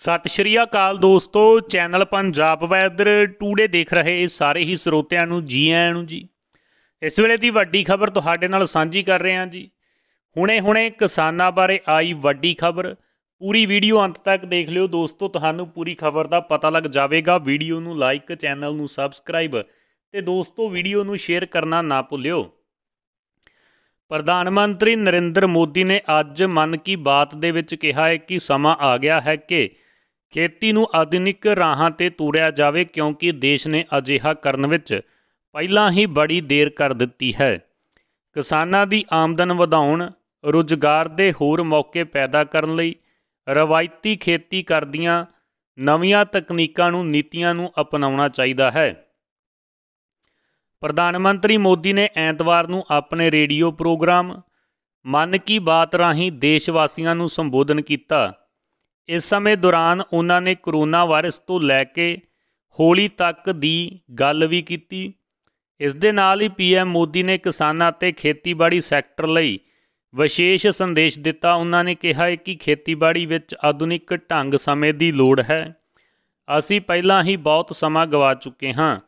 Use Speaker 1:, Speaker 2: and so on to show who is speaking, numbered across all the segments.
Speaker 1: ਸਤਿ ਸ਼੍ਰੀ ਅਕਾਲ ਦੋਸਤੋ channel Punjab weather today ਦੇਖ ਰਹੇ ਸਾਰੇ ਹੀ ਸਰੋਤਿਆਂ ਨੂੰ ਜੀ ਆਇਆਂ ਨੂੰ ਜੀ ਇਸ ਵੇਲੇ ਦੀ ਵੱਡੀ ਖਬਰ ਤੁਹਾਡੇ ਨਾਲ ਸਾਂਝੀ ਕਰ ਰਹੇ ਹਾਂ ਜੀ ਹੁਣੇ-ਹੁਣੇ ਕਿਸਾਨਾਂ ਬਾਰੇ ਆਈ ਵੱਡੀ ਖਬਰ ਪੂਰੀ ਵੀਡੀਓ ਅੰਤ ਤੱਕ ਦੇਖ ਲਿਓ ਦੋਸਤੋ ਤੁਹਾਨੂੰ ਪੂਰੀ ਖਬਰ ਦਾ ਪਤਾ ਲੱਗ ਜਾਵੇਗਾ ਵੀਡੀਓ ਨੂੰ ਲਾਈਕ ਚੈਨਲ ਨੂੰ ਸਬਸਕ੍ਰਾਈਬ ਤੇ ਦੋਸਤੋ ਵੀਡੀਓ ਨੂੰ ਸ਼ੇਅਰ ਕਰਨਾ ਨਾ ਭੁੱਲਿਓ ਪ੍ਰਧਾਨ ਮੰਤਰੀ ਨਰਿੰਦਰ ਮੋਦੀ ਨੇ ਅੱਜ ਮਨ ਕੀ ਬਾਤ ਦੇ ਵਿੱਚ ਕਿਹਾ ਹੈ ਕਿ ਸਮਾਂ ਆ ਗਿਆ ਹੈ ਕਿ ਖੇਤੀ ਨੂੰ ਆਧੁਨਿਕ ਰਾਹਾਂ ਤੇ ਤੋੜਿਆ ਜਾਵੇ ਕਿਉਂਕਿ ਦੇਸ਼ ਨੇ ਅਜਿਹਾ ਕਰਨ ਵਿੱਚ ਪਹਿਲਾਂ ਹੀ ਬੜੀ ਦੇਰ ਕਰ ਦਿੱਤੀ ਹੈ ਕਿਸਾਨਾਂ ਦੀ ਆਮਦਨ ਵਧਾਉਣ ਰੁਜ਼ਗਾਰ ਦੇ ਹੋਰ ਮੌਕੇ ਪੈਦਾ ਕਰਨ ਲਈ ਰਵਾਇਤੀ ਖੇਤੀ ਕਰਦੀਆਂ ਨਵੀਆਂ ਤਕਨੀਕਾਂ ਨੂੰ ਨੀਤੀਆਂ ਨੂੰ ਅਪਣਾਉਣਾ ਚਾਹੀਦਾ ਹੈ ਪ੍ਰਧਾਨ ਮੰਤਰੀ ਮੋਦੀ ਨੇ ਐਤਵਾਰ ਨੂੰ ਆਪਣੇ ਰੇਡੀਓ ਪ੍ਰੋਗਰਾਮ ਮਨ ਕੀ ਬਾਤ ਰਾਹੀਂ ਦੇਸ਼ ਵਾਸੀਆਂ ਨੂੰ ਸੰਬੋਧਨ ਕੀਤਾ ਇਸ ਸਮੇਂ ਦੌਰਾਨ ਉਹਨਾਂ ਨੇ ਕਰੋਨਾ ਵਾਇਰਸ ਤੋਂ ਲੈ ਕੇ ਹੋਲੀ ਤੱਕ ਦੀ ਗੱਲ ਵੀ ਕੀਤੀ ਇਸ ਦੇ ਨਾਲ ਹੀ ਪੀਐਮ ਮੋਦੀ ਨੇ ਕਿਸਾਨਾਂ ਤੇ ਖੇਤੀਬਾੜੀ ਸੈਕਟਰ ਲਈ ਵਿਸ਼ੇਸ਼ ਸੰਦੇਸ਼ ਦਿੱਤਾ ਉਹਨਾਂ ਨੇ ਕਿਹਾ ਹੈ ਕਿ ਖੇਤੀਬਾੜੀ ਵਿੱਚ ਆਧੁਨਿਕ ਢੰਗ ਸਮੇਂ ਦੀ ਲੋੜ ਹੈ ਅਸੀਂ ਪਹਿਲਾਂ ਹੀ ਬਹੁਤ ਸਮਾਂ ਗਵਾ ਚੁੱਕੇ ਹਾਂ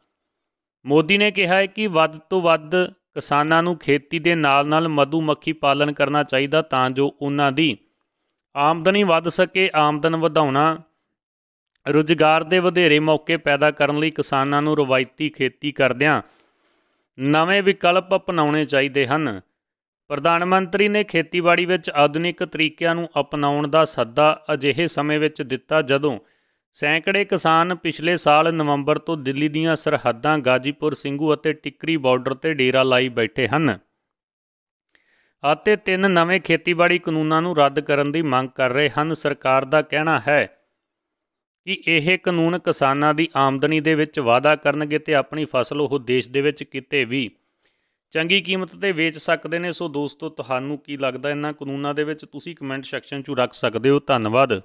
Speaker 1: ਮੋਦੀ ਨੇ ਕਿਹਾ ਹੈ ਕਿ ਵੱਧ ਤੋਂ ਵੱਧ ਕਿਸਾਨਾਂ ਨੂੰ ਖੇਤੀ ਦੇ ਨਾਲ-ਨਾਲ ਮਧੂਮੱਖੀ ਪਾਲਣ ਕਰਨਾ ਚਾਹੀਦਾ ਤਾਂ ਜੋ ਉਹਨਾਂ ਦੀ ਆਮਦਨੀ ਵੱਧ ਸਕੇ ਆਮਦਨ ਵਧਾਉਣਾ ਰੁਜ਼ਗਾਰ ਦੇ ਵਧੇਰੇ ਮੌਕੇ ਪੈਦਾ ਕਰਨ ਲਈ ਕਿਸਾਨਾਂ ਨੂੰ ਰਵਾਇਤੀ ਖੇਤੀ ਕਰਦਿਆਂ ਨਵੇਂ ਵਿਕਲਪ ਅਪਣਾਉਣੇ ਚਾਹੀਦੇ ਹਨ ਪ੍ਰਧਾਨ ਮੰਤਰੀ ਨੇ ਖੇਤੀਬਾੜੀ ਵਿੱਚ ਆਧੁਨਿਕ ਤਰੀਕਿਆਂ ਨੂੰ ਅਪਣਾਉਣ ਦਾ ਸੱਦਾ ਅਜਿਹੇ ਸਮੇਂ ਵਿੱਚ ਦਿੱਤਾ ਜਦੋਂ ਸੈਂਕੜੇ ਕਿਸਾਨ ਪਿਛਲੇ ਸਾਲ ਨਵੰਬਰ ਤੋਂ ਦਿੱਲੀ ਦੀਆਂ ਸਰਹੱਦਾਂ ਗਾਜੀਪੁਰ ਸਿੰਘੂ ਅਤੇ ਟਿੱਕਰੀ ਬਾਰਡਰ ਤੇ ਡੇਰਾ ਲਾਈ ਬੈਠੇ ਹਨ ਅਤੇ ਤਿੰਨ ਨਵੇਂ ਖੇਤੀਬਾੜੀ ਕਾਨੂੰਨਾਂ ਨੂੰ ਰੱਦ ਕਰਨ ਦੀ ਮੰਗ ਕਰ ਰਹੇ ਹਨ ਸਰਕਾਰ ਦਾ ਕਹਿਣਾ ਹੈ ਕਿ ਇਹ ਕਾਨੂੰਨ ਕਿਸਾਨਾਂ ਦੀ ਆਮਦਨੀ ਦੇ ਵਿੱਚ ਵਾਧਾ ਕਰਨਗੇ ਤੇ ਆਪਣੀ ਫਸਲ ਉਹ ਦੇਸ਼ ਦੇ ਵਿੱਚ ਕਿਤੇ ਵੀ ਚੰਗੀ ਕੀਮਤ ਤੇ ਵੇਚ ਸਕਦੇ ਨੇ ਸੋ ਦੋਸਤੋ ਤੁਹਾਨੂੰ ਕੀ ਲੱਗਦਾ ਇਹਨਾਂ ਕਾਨੂੰਨਾਂ ਦੇ ਵਿੱਚ ਤੁਸੀਂ ਕਮੈਂਟ ਸੈਕਸ਼ਨ 'ਚ ਰੱਖ ਸਕਦੇ ਹੋ ਧੰਨਵਾਦ